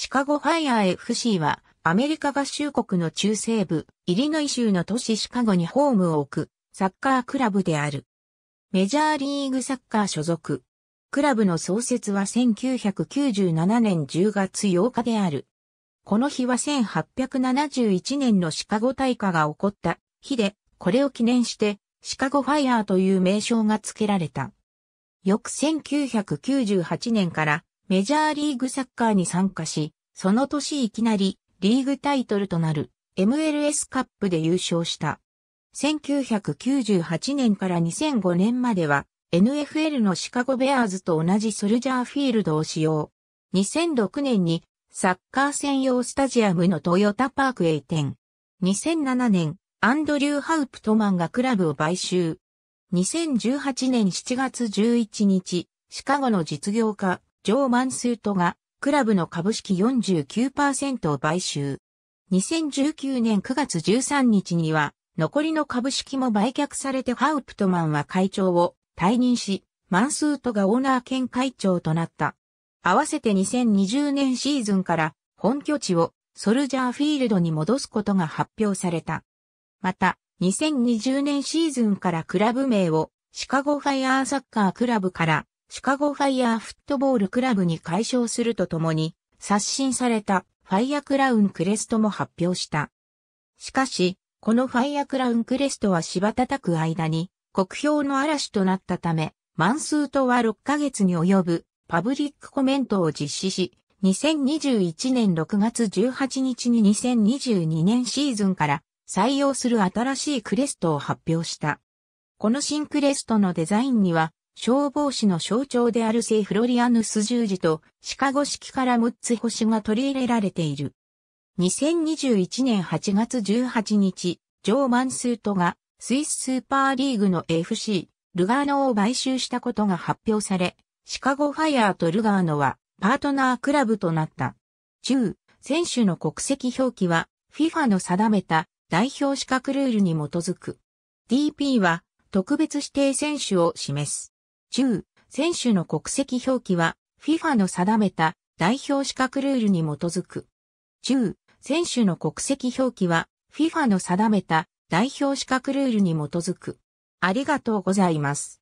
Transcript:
シカゴファイアー FC は、アメリカ合衆国の中西部、イリノイ州の都市シカゴにホームを置く、サッカークラブである。メジャーリーグサッカー所属。クラブの創設は1997年10月8日である。この日は1871年のシカゴ大火が起こった日で、これを記念して、シカゴファイアーという名称が付けられた。翌1998年からメジャーリーグサッカーに参加し、その年いきなりリーグタイトルとなる MLS カップで優勝した。1998年から2005年までは NFL のシカゴベアーズと同じソルジャーフィールドを使用。2006年にサッカー専用スタジアムのトヨタパークへ移転。2007年、アンドリュー・ハウプトマンがクラブを買収。2018年7月11日、シカゴの実業家、ジョー・マンスートが、クラブの株式49%を買収。2019年9月13日には、残りの株式も売却されてハウプトマンは会長を退任し、マンスートがオーナー兼会長となった。合わせて2020年シーズンから本拠地をソルジャーフィールドに戻すことが発表された。また、2020年シーズンからクラブ名をシカゴファイアーサッカークラブからシカゴファイヤーフットボールクラブに解消するとともに、刷新されたファイヤークラウンクレストも発表した。しかし、このファイヤークラウンクレストは芝叩く間に、国評の嵐となったため、マンスートは6ヶ月に及ぶパブリックコメントを実施し、2021年6月18日に2022年シーズンから採用する新しいクレストを発表した。この新クレストのデザインには消防士の象徴である聖フロリアヌス十字とシカゴ式から6つ星が取り入れられている。2021年8月18日、ジョー・マンスートがスイススーパーリーグの FC、ルガーノを買収したことが発表され、シカゴファイアーとルガーノはパートナークラブとなった。中、選手の国籍表記は FIFA の定めた代表資格ルールに基づく。DP は特別指定選手を示す。1選手の国籍表記は FIFA の定めた代表資格ルールに基づく。1選手の国籍表記は FIFA の定めた代表資格ルールに基づく。ありがとうございます。